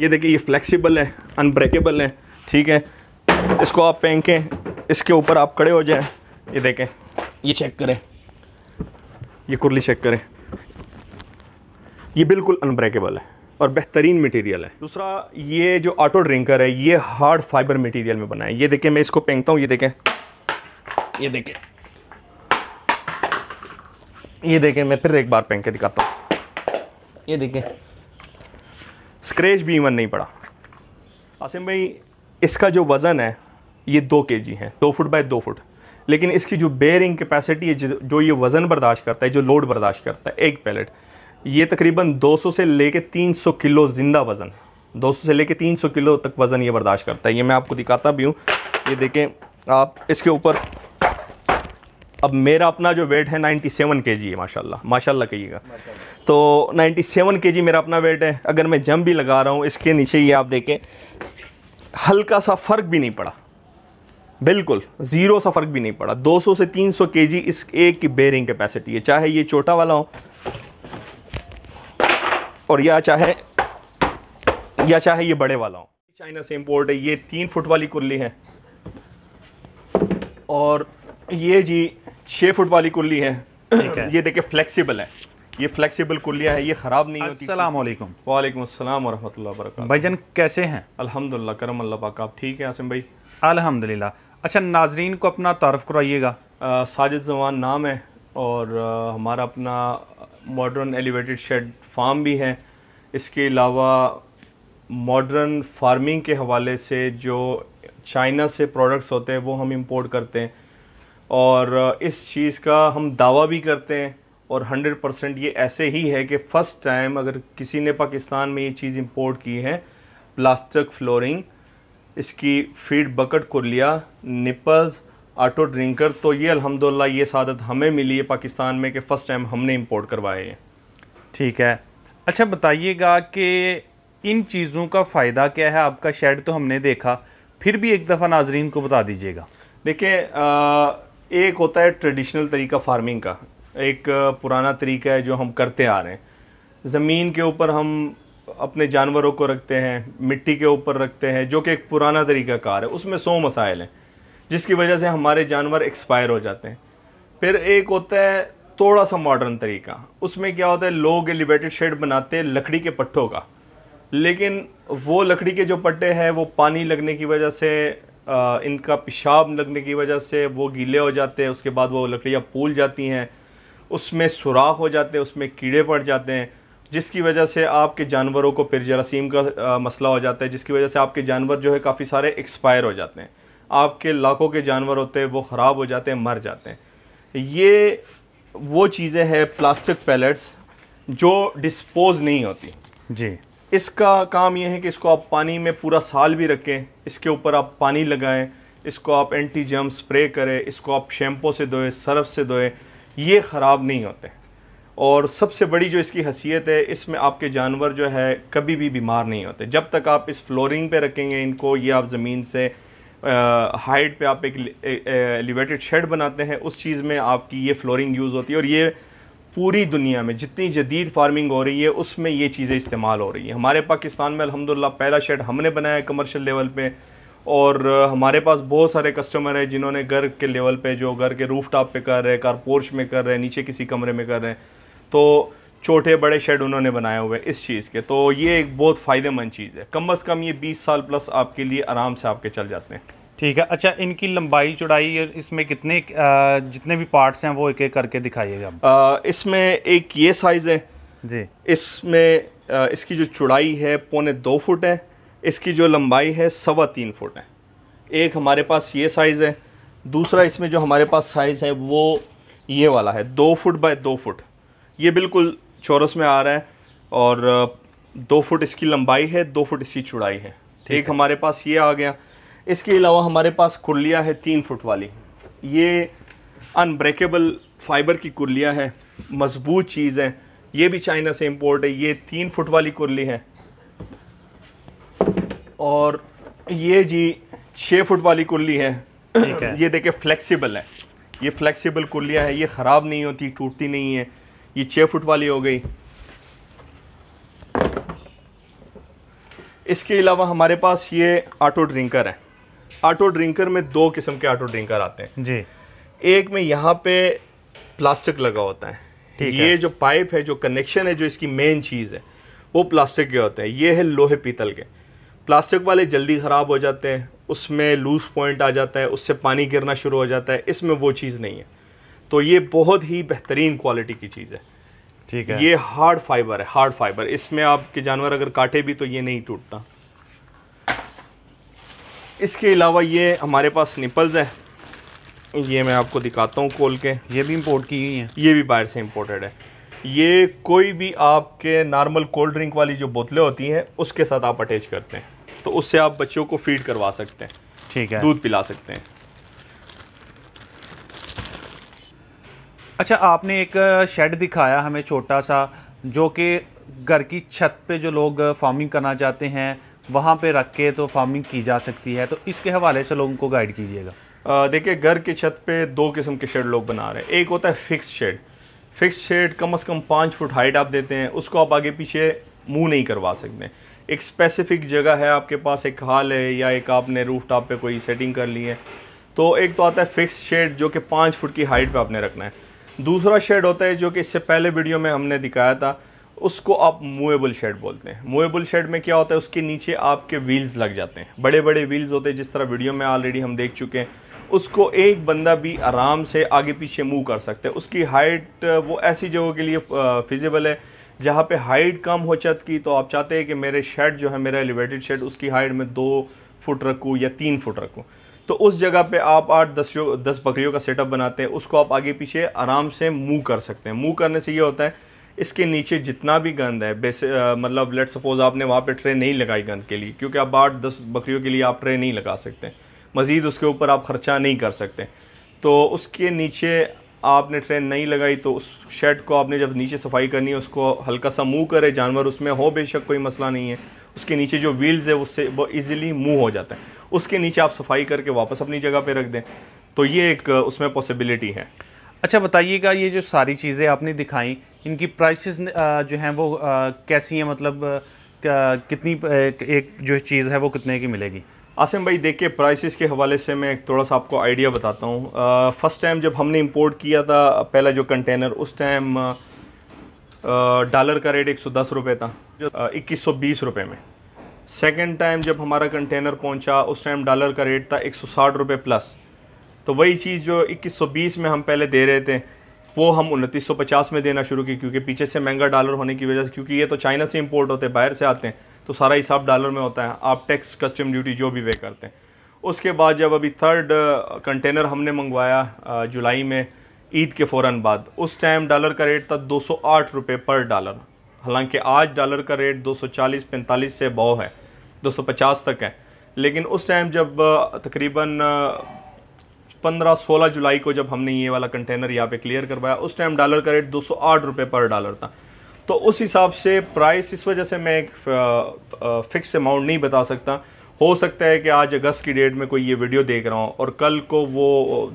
ये देखिए ये फ्लेक्सिबल है अनब्रेकेबल है ठीक है इसको आप फेंकें इसके ऊपर आप खड़े हो जाएं ये देखें ये चेक करें ये कुरली चेक करें ये बिल्कुल अनब्रेकेबल है और बेहतरीन मटेरियल है दूसरा ये जो ऑटो ड्रिंकर है ये हार्ड फाइबर मटेरियल में बना है ये देखें मैं इसको पेंकता हूँ ये देखें ये देखें ये देखें मैं फिर एक बार पेंक के दिखाता हूँ ये देखें स्क्रेच भी इवन नहीं पड़ा आसिम भाई इसका जो वज़न है ये दो के जी है दो फुट बाय दो फुट लेकिन इसकी जो बेयरिंग कैपेसिटी है जो ये वज़न बर्दाश्त करता है जो लोड बर्दाश्त करता है एक पैलेट ये तकरीबन 200 से लेके 300 किलो ज़िंदा वज़न 200 से लेके 300 किलो तक वज़न ये बर्दाश्त करता है ये मैं आपको दिखाता भी हूँ ये देखें आप इसके ऊपर अब मेरा अपना जो वेट है 97 सेवन के जी है माशा माशा कहिएगा तो 97 सेवन के जी मेरा अपना वेट है अगर मैं जम भी लगा रहा हूँ इसके नीचे ये आप देखें हल्का सा फ़र्क भी नहीं पड़ा बिल्कुल ज़ीरो सा फ़र्क भी नहीं पड़ा 200 से 300 जी इस एक की बेरिंग कैपेसिटी है चाहे ये छोटा वाला हो और या चाहे या चाहे ये बड़े वाला हो चाइना से इम्पोर्ट है ये तीन फुट वाली कुल्ली है और ये जी छः फुट वाली कुल्ली है, है। ये देखिए फ्लेक्सिबल है ये फ्लेक्सिबल कुलिया है ये ख़राब नहीं होती अलमैकम वालेकुम वालेकुम अस्सलाम वरहमतुल्लाह वरक भजन कैसे हैं अल्हम्दुलिल्लाह करम अल्लाह पाक आप ठीक हैं आसिम भाई अल्हम्दुलिल्लाह अच्छा नाजरीन को अपना तारफ़ करवाइएगा साजिद जवान नाम है और आ, हमारा अपना मॉडर्न एलिवेटेड शेड फार्म भी है इसके अलावा मॉडर्न फार्मिंग के हवाले से जो चाइना से प्रोडक्ट्स होते हैं वो हम इम्पोर्ट करते हैं और इस चीज़ का हम दावा भी करते हैं और 100 परसेंट ये ऐसे ही है कि फ़र्स्ट टाइम अगर किसी ने पाकिस्तान में ये चीज़ इंपोर्ट की है प्लास्टिक फ्लोरिंग इसकी फीड को लिया निपल्स आटो ड्रिंकर तो ये अल्हम्दुलिल्लाह ये सादत हमें मिली है पाकिस्तान में कि फ़र्स्ट टाइम हमने इंपोर्ट करवाए हैं ठीक है अच्छा बताइएगा कि इन चीज़ों का फ़ायदा क्या है आपका शेड तो हमने देखा फिर भी एक दफ़ा नाजरीन को बता दीजिएगा देखिए एक होता है ट्रेडिशनल तरीका फार्मिंग का एक पुराना तरीका है जो हम करते आ रहे हैं ज़मीन के ऊपर हम अपने जानवरों को रखते हैं मिट्टी के ऊपर रखते हैं जो कि एक पुराना तरीका कार है उसमें सौ मसाइल हैं जिसकी वजह से हमारे जानवर एक्सपायर हो जाते हैं फिर एक होता है थोड़ा सा मॉडर्न तरीका उसमें क्या होता है लोग एलिवेटेड शेड बनाते हैं लकड़ी के पट्टों का लेकिन वो लकड़ी के जो पट्टे हैं वो पानी लगने की वजह से आ, इनका पेशाब लगने की वजह से वो गीले हो जाते हैं उसके बाद वो लकड़ियाँ फूल जाती हैं उसमें सुराख हो जाते हैं उसमें कीड़े पड़ जाते हैं जिसकी वजह से आपके जानवरों को फिर जरासीम का आ, मसला हो जाता है जिसकी वजह से आपके जानवर जो है काफ़ी सारे एक्सपायर हो जाते हैं आपके लाखों के जानवर होते हैं वो ख़राब हो जाते हैं मर जाते हैं ये वो चीज़ें हैं प्लास्टिक पैलेट्स जो डिस्पोज नहीं होती जी इसका काम यह है कि इसको आप पानी में पूरा साल भी रखें इसके ऊपर आप पानी लगाएं इसको आप एंटी जम स्प्रे करें इसको आप शैम्पू से धोएं सर्फ से धोएं ये ख़राब नहीं होते और सबसे बड़ी जो इसकी हसीियत है इसमें आपके जानवर जो है कभी भी बीमार नहीं होते जब तक आप इस फ्लोरिंग पे रखेंगे इनको ये आप ज़मीन से हाइट पे आप एक एलिवेटेड शेड बनाते हैं उस चीज़ में आपकी ये फ्लोरिंग यूज़ होती है और ये पूरी दुनिया में जितनी जदीद फार्मिंग हो रही है उसमें ये चीज़ें इस्तेमाल हो रही हैं हमारे पाकिस्तान में अलहमदिल्ला पहला शेड हमने बनाया है कमर्शियल लेवल पे और हमारे पास बहुत सारे कस्टमर हैं जिन्होंने घर के लेवल पे जो घर के रूफ टॉप पर कर रहे हैं पोर्च में कर रहे हैं नीचे किसी कमरे में कर रहे हैं तो छोटे बड़े शेड उन्होंने बनाए हुए इस चीज़ के तो ये एक बहुत फ़ायदेमंद चीज़ है कम अज़ कम ये बीस साल प्लस आपके लिए आराम से आपके चल जाते हैं ठीक है अच्छा इनकी लंबाई चौड़ाई इसमें कितने जितने भी पार्ट्स हैं वो एक एक करके दिखाइएगा इसमें एक ये साइज़ है जी इसमें इसकी जो चौड़ाई है पौने दो फुट है इसकी जो लंबाई है सवा तीन फुट है एक हमारे पास ये साइज़ है दूसरा इसमें जो हमारे पास साइज़ है वो ये वाला है दो फुट बाय दो फुट ये बिल्कुल चौरस में आ रहा है और दो फुट इसकी लंबाई है दो फुट इसकी चौड़ाई है एक हमारे पास ये आ गया इसके अलावा हमारे पास कुरलिया है तीन फुट वाली ये अनब्रेकेबल फाइबर की कुरलिया है मजबूत चीज़ है ये भी चाइना से इम्पोर्ट है ये तीन फुट वाली कुरली है और ये जी छः फुट वाली कुरली है, है। ये देखे फ्लेक्सिबल है ये फ्लेक्सिबल कुरलिया है ये ख़राब नहीं होती टूटती नहीं है ये छः फुट वाली हो गई इसके अलावा हमारे पास ये ऑटो ड्रिंकर है ऑटो ड्रिंकर में दो किस्म के ऑटो ड्रिंकर आते हैं जी एक में यहाँ पे प्लास्टिक लगा होता है ये है। जो पाइप है जो कनेक्शन है जो इसकी मेन चीज़ है वो प्लास्टिक के होते हैं ये है लोहे पीतल के प्लास्टिक वाले जल्दी ख़राब हो जाते हैं उसमें लूज पॉइंट आ जाता है उससे पानी गिरना शुरू हो जाता है इसमें वो चीज़ नहीं है तो ये बहुत ही बेहतरीन क्वालिटी की चीज़ है ठीक है ये हार्ड फाइबर है हार्ड फाइबर इसमें आपके जानवर अगर काटे भी तो ये नहीं टूटता इसके अलावा ये हमारे पास निपल्स हैं ये मैं आपको दिखाता हूँ खोल के ये भी इंपोर्ट की हुई है ये भी बाहर से इंपोर्टेड है ये कोई भी आपके नॉर्मल कोल्ड ड्रिंक वाली जो बोतलें होती हैं उसके साथ आप अटैच करते हैं तो उससे आप बच्चों को फीड करवा सकते हैं ठीक है दूध पिला सकते हैं अच्छा आपने एक शेड दिखाया हमें छोटा सा जो कि घर की छत पे जो लोग फार्मिंग करना चाहते हैं वहाँ पे रख के तो फार्मिंग की जा सकती है तो इसके हवाले से लोगों को गाइड कीजिएगा देखिए घर की छत पे दो किस्म के शेड लोग बना रहे हैं एक होता है फिक्स शेड फिक्स शेड कम अज़ कम पाँच फुट हाइट आप देते हैं उसको आप आगे पीछे मुंह नहीं करवा सकते एक स्पेसिफिक जगह है आपके पास एक हाल है या एक आपने रूफ टॉप पर कोई सेटिंग कर ली है तो एक तो आता है फिक्स शेड जो कि पाँच फुट की हाइट पर आपने रखना है दूसरा शेड होता है जो कि इससे पहले वीडियो में हमने दिखाया था उसको आप मूवेबल शेड बोलते हैं मूवेबल शेड में क्या होता है उसके नीचे आपके व्हील्स लग जाते हैं बड़े बड़े व्हील्स होते हैं जिस तरह वीडियो में ऑलरेडी हम देख चुके हैं उसको एक बंदा भी आराम से आगे पीछे मूव कर सकते हैं उसकी हाइट वो ऐसी जगहों के लिए फिजिबल है जहाँ पे हाइट कम हो की तो आप चाहते हैं कि मेरे शेड जो है मेरा एलिवेटेड शेड उसकी हाइट में दो फुट रखूँ या तीन फुट रखूँ तो उस जगह पे आप आठ दस दस बकरियों का सेटअप बनाते हैं उसको आप आगे पीछे आराम से मूव कर सकते हैं मूव करने से ये होता है इसके नीचे जितना भी गंद है बेस मतलब लेट सपोज़ आपने वहाँ पे ट्रे नहीं लगाई गंद के लिए क्योंकि आप आठ दस बकरियों के लिए आप ट्रे नहीं लगा सकते मज़ीद उसके ऊपर आप ख़र्चा नहीं कर सकते तो उसके नीचे आपने ट्रेन नहीं लगाई तो उस शेड को आपने जब नीचे सफाई करनी है उसको हल्का सा मूव करे जानवर उसमें हो बेशक कोई मसला नहीं है उसके नीचे जो व्हील्स है उससे वो ईज़िली मूव हो जाता है उसके नीचे आप सफाई करके वापस अपनी जगह पे रख दें तो ये एक उसमें पॉसिबिलिटी है अच्छा बताइएगा ये जो सारी चीज़ें आपने दिखाई इनकी प्राइसेस जो हैं वो कैसी हैं मतलब कितनी एक जो चीज़ है वो कितने की मिलेगी आसिम भाई देखिए प्राइसेस के हवाले से मैं थोड़ा सा आपको आइडिया बताता हूँ फ़र्स्ट टाइम जब हमने इंपोर्ट किया था पहला जो कंटेनर उस टाइम डॉलर का रेट एक सौ दस रुपये था जो इक्कीस सौ बीस रुपये में सेकेंड टाइम जब हमारा कंटेनर पहुँचा उस टाइम डॉलर का रेट था एक सौ साठ रुपये प्लस तो वही चीज़ जो 2120 में हम पहले दे रहे थे वो हम 2950 में देना शुरू की क्योंकि पीछे से महंगा डॉलर होने की वजह से क्योंकि ये तो चाइना से इम्पोर्ट होते हैं बाहर से आते हैं तो सारा हिसाब डॉलर में होता है आप टैक्स कस्टम ड्यूटी जो भी वे करते हैं उसके बाद जब अभी थर्ड कंटेनर uh, हमने मंगवाया uh, जुलाई में ईद के फ़ौर बाद उस टाइम डॉलर का रेट था दो सौ पर डॉलर हालांकि आज डॉलर का रेट 240 45 से बहु है 250 तक है लेकिन उस टाइम जब uh, तकरीबन पंद्रह सोलह जुलाई को जब हमने ये वाला कंटेनर यहाँ पे क्लियर करवाया उस टाइम डॉलर का रेट दो सौ आठ रुपये पर डॉलर था तो उस हिसाब से प्राइस इस वजह से मैं एक फिक्स अमाउंट नहीं बता सकता हो सकता है कि आज अगस्त की डेट में कोई ये वीडियो देख रहा हूँ और कल को वो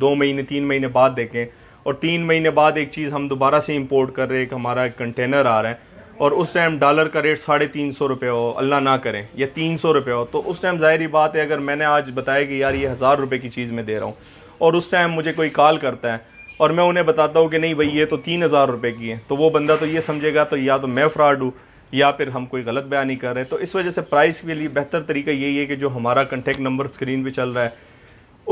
दो महीने तीन महीने बाद देखें और तीन महीने बाद एक चीज़ हम दोबारा से इंपोर्ट कर रहे हैं एक हमारा एक कंटेनर आ रहा है और उस टाइम डॉलर का रेट साढ़े तीन सौ रुपये हो अल्लाह ना करें या तीन सौ रुपये हो तो उस टाइम ज़ाहिर बात है अगर मैंने आज बताया कि यार ये हज़ार रुपये की चीज़ मैं दे रहा हूँ और उस टाइम मुझे कोई कॉल करता है और मैं उन्हें बताता हूँ कि नहीं भाई ये तो तीन हज़ार रुपये की है तो वो बंदा तो ये समझेगा तो या तो मैं फ्रॉड हूँ या फिर हम कोई गलत बयानी कर रहे हैं तो इस वजह से प्राइस के लिए बेहतर तरीका यही है कि जो हमारा कंटेक्ट नंबर स्क्रीन पर चल रहा है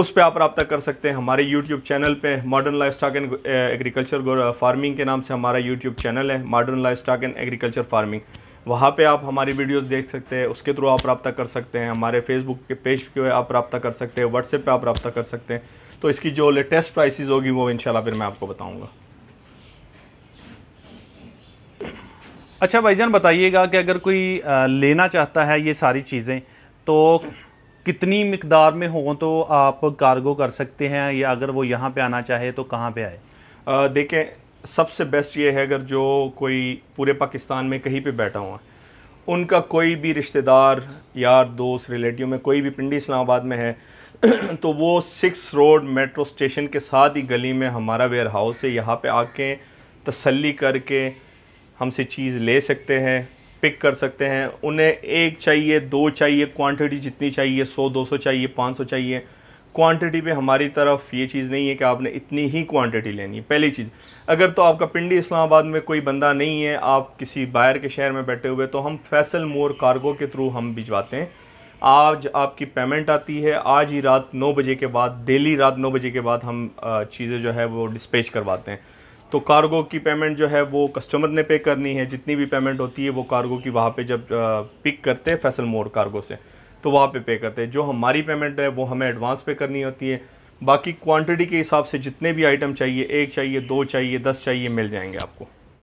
उस पर आप रबा कर सकते हैं हमारे यूट्यूब चैनल पर modern livestock and agriculture farming के नाम से हमारा यूट्यूब चैनल है modern livestock and agriculture farming वहाँ पे आप हमारी वीडियोस देख सकते हैं उसके थ्रू आप रबा कर सकते हैं हमारे फेसबुक के पेज पे आप रबा कर सकते हैं व्हाट्सएप पे आप रब्ता कर सकते हैं तो इसकी जो लेटेस्ट प्राइसेस होगी वो इंशाल्लाह फिर मैं आपको बताऊंगा अच्छा भाईजान बताइएगा कि अगर कोई लेना चाहता है ये सारी चीज़ें तो कितनी मकदार में हों तो आप कार्गो कर सकते हैं या अगर वो यहाँ पे आना चाहे तो कहाँ पे आए देखें सबसे बेस्ट ये है अगर जो कोई पूरे पाकिस्तान में कहीं पे बैठा हुआ उनका कोई भी रिश्तेदार यार दोस्त रिलेटिव में कोई भी पिंडी इस्लामाबाद में है तो वो सिक्स रोड मेट्रो स्टेशन के साथ ही गली में हमारा वेयर हाउस है यहाँ पे आके तसल्ली करके हमसे चीज़ ले सकते हैं पिक कर सकते हैं उन्हें एक चाहिए दो चाहिए क्वांटिटी जितनी चाहिए सौ दो सौ चाहिए पाँच सौ चाहिए क्वांटिटी पे हमारी तरफ ये चीज़ नहीं है कि आपने इतनी ही क्वांटिटी लेनी है पहली चीज़ अगर तो आपका पिंडी इस्लामाबाद में कोई बंदा नहीं है आप किसी बाहर के शहर में बैठे हुए तो हम फैसल मोर कार्गो के थ्रू हम भिजवाते हैं आज आपकी पेमेंट आती है आज ही रात नौ बजे के बाद डेली रात नौ बजे के बाद हम चीज़ें जो है वो डिस्पेच करवाते हैं तो कार्गो की पेमेंट जो है वो कस्टमर ने पे करनी है जितनी भी पेमेंट होती है वो कार्गो की वहाँ पे जब पिक करते हैं फैसल मोड़ कार्गो से तो वहाँ पे पे करते हैं जो हमारी पेमेंट है वो हमें एडवांस पे करनी होती है बाकी क्वांटिटी के हिसाब से जितने भी आइटम चाहिए एक चाहिए दो चाहिए दस चाहिए मिल जाएंगे आपको